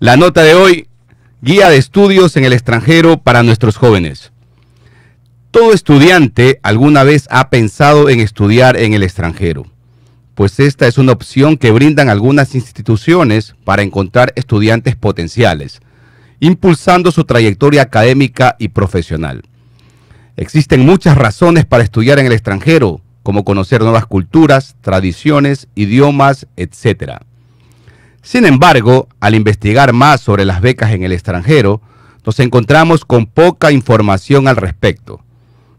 La nota de hoy, guía de estudios en el extranjero para nuestros jóvenes. Todo estudiante alguna vez ha pensado en estudiar en el extranjero, pues esta es una opción que brindan algunas instituciones para encontrar estudiantes potenciales, impulsando su trayectoria académica y profesional. Existen muchas razones para estudiar en el extranjero, como conocer nuevas culturas, tradiciones, idiomas, etcétera. Sin embargo, al investigar más sobre las becas en el extranjero, nos encontramos con poca información al respecto.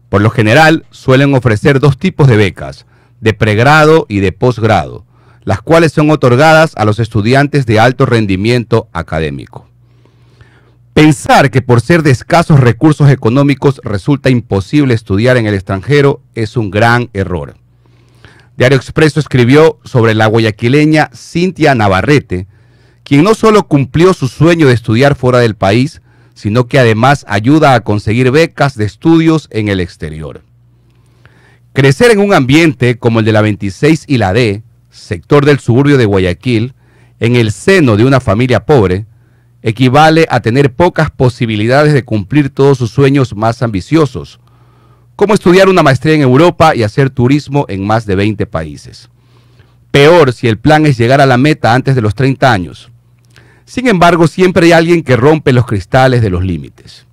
Por lo general, suelen ofrecer dos tipos de becas, de pregrado y de posgrado, las cuales son otorgadas a los estudiantes de alto rendimiento académico. Pensar que por ser de escasos recursos económicos resulta imposible estudiar en el extranjero es un gran error. Diario Expreso escribió sobre la guayaquileña Cintia Navarrete, quien no solo cumplió su sueño de estudiar fuera del país, sino que además ayuda a conseguir becas de estudios en el exterior. Crecer en un ambiente como el de la 26 y la D, sector del suburbio de Guayaquil, en el seno de una familia pobre, equivale a tener pocas posibilidades de cumplir todos sus sueños más ambiciosos, Cómo estudiar una maestría en Europa y hacer turismo en más de 20 países. Peor si el plan es llegar a la meta antes de los 30 años. Sin embargo, siempre hay alguien que rompe los cristales de los límites.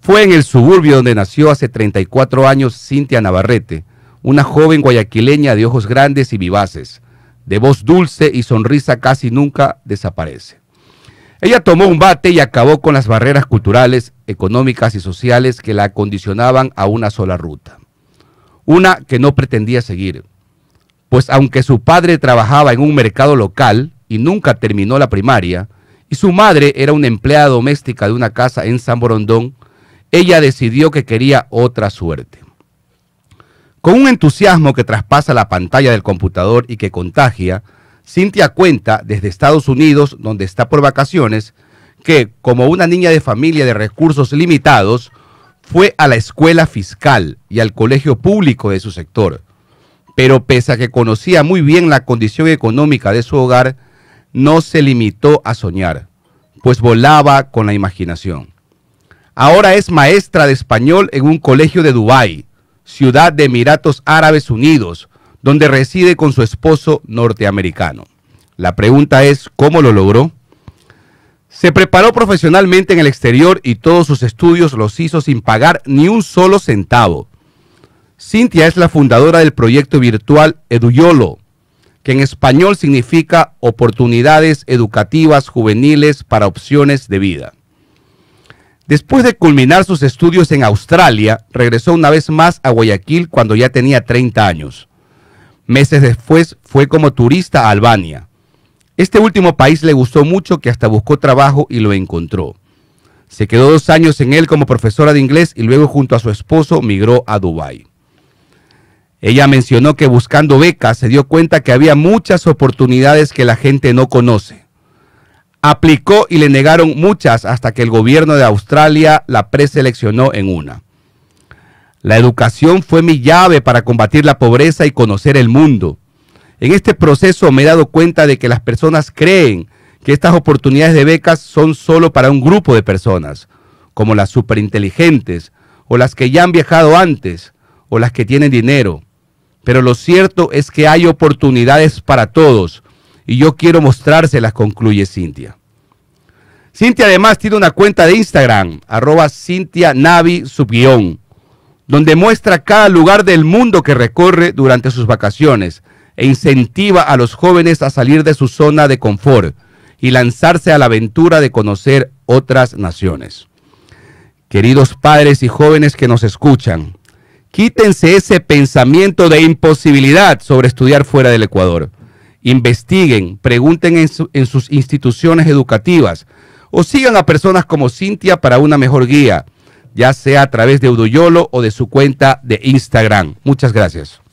Fue en el suburbio donde nació hace 34 años Cintia Navarrete, una joven guayaquileña de ojos grandes y vivaces, de voz dulce y sonrisa casi nunca desaparece. Ella tomó un bate y acabó con las barreras culturales, económicas y sociales que la condicionaban a una sola ruta. Una que no pretendía seguir. Pues aunque su padre trabajaba en un mercado local y nunca terminó la primaria, y su madre era una empleada doméstica de una casa en San Borondón, ella decidió que quería otra suerte. Con un entusiasmo que traspasa la pantalla del computador y que contagia, Cintia cuenta desde Estados Unidos, donde está por vacaciones, que como una niña de familia de recursos limitados, fue a la escuela fiscal y al colegio público de su sector. Pero pese a que conocía muy bien la condición económica de su hogar, no se limitó a soñar, pues volaba con la imaginación. Ahora es maestra de español en un colegio de Dubái, ciudad de Emiratos Árabes Unidos, donde reside con su esposo norteamericano. La pregunta es, ¿cómo lo logró? Se preparó profesionalmente en el exterior y todos sus estudios los hizo sin pagar ni un solo centavo. Cintia es la fundadora del proyecto virtual Eduyolo, que en español significa oportunidades educativas juveniles para opciones de vida. Después de culminar sus estudios en Australia, regresó una vez más a Guayaquil cuando ya tenía 30 años. Meses después fue como turista a Albania. Este último país le gustó mucho que hasta buscó trabajo y lo encontró. Se quedó dos años en él como profesora de inglés y luego junto a su esposo migró a Dubái. Ella mencionó que buscando becas se dio cuenta que había muchas oportunidades que la gente no conoce. Aplicó y le negaron muchas hasta que el gobierno de Australia la preseleccionó en una. La educación fue mi llave para combatir la pobreza y conocer el mundo. En este proceso me he dado cuenta de que las personas creen que estas oportunidades de becas son solo para un grupo de personas, como las superinteligentes, o las que ya han viajado antes, o las que tienen dinero. Pero lo cierto es que hay oportunidades para todos, y yo quiero mostrárselas, concluye Cintia. Cintia además tiene una cuenta de Instagram, arroba Cintia Navi subguión donde muestra cada lugar del mundo que recorre durante sus vacaciones e incentiva a los jóvenes a salir de su zona de confort y lanzarse a la aventura de conocer otras naciones. Queridos padres y jóvenes que nos escuchan, quítense ese pensamiento de imposibilidad sobre estudiar fuera del Ecuador. Investiguen, pregunten en, sus instituciones educativas o sigan a personas como Cintia para una mejor guía ya sea a través de Udoyolo o de su cuenta de Instagram. Muchas gracias.